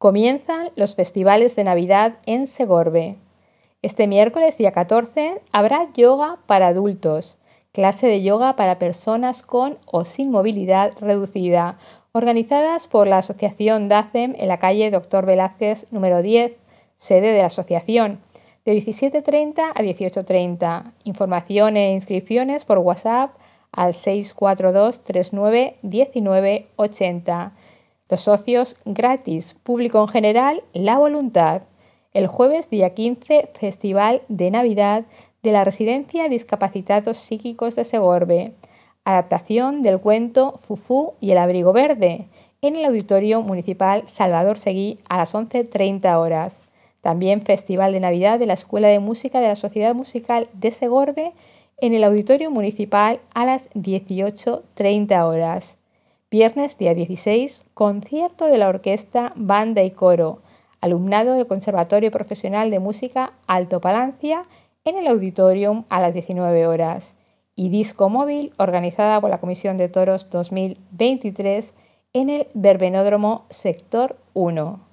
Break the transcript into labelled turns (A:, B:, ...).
A: Comienzan los festivales de Navidad en Segorbe. Este miércoles, día 14, habrá yoga para adultos, clase de yoga para personas con o sin movilidad reducida, organizadas por la Asociación DACEM en la calle Doctor Velázquez número 10, sede de la asociación, de 17.30 a 18.30. Información e inscripciones por WhatsApp al 642 39 19 80 los socios gratis, público en general, la voluntad. El jueves día 15, Festival de Navidad de la Residencia Discapacitados Psíquicos de Segorbe. Adaptación del cuento Fufú y el Abrigo Verde en el Auditorio Municipal Salvador Seguí a las 11.30 horas. También Festival de Navidad de la Escuela de Música de la Sociedad Musical de Segorbe en el Auditorio Municipal a las 18.30 horas. Viernes día 16, concierto de la orquesta Banda y Coro, alumnado del Conservatorio Profesional de Música Alto Palancia en el auditorium a las 19 horas y disco móvil organizada por la Comisión de Toros 2023 en el Verbenódromo Sector 1.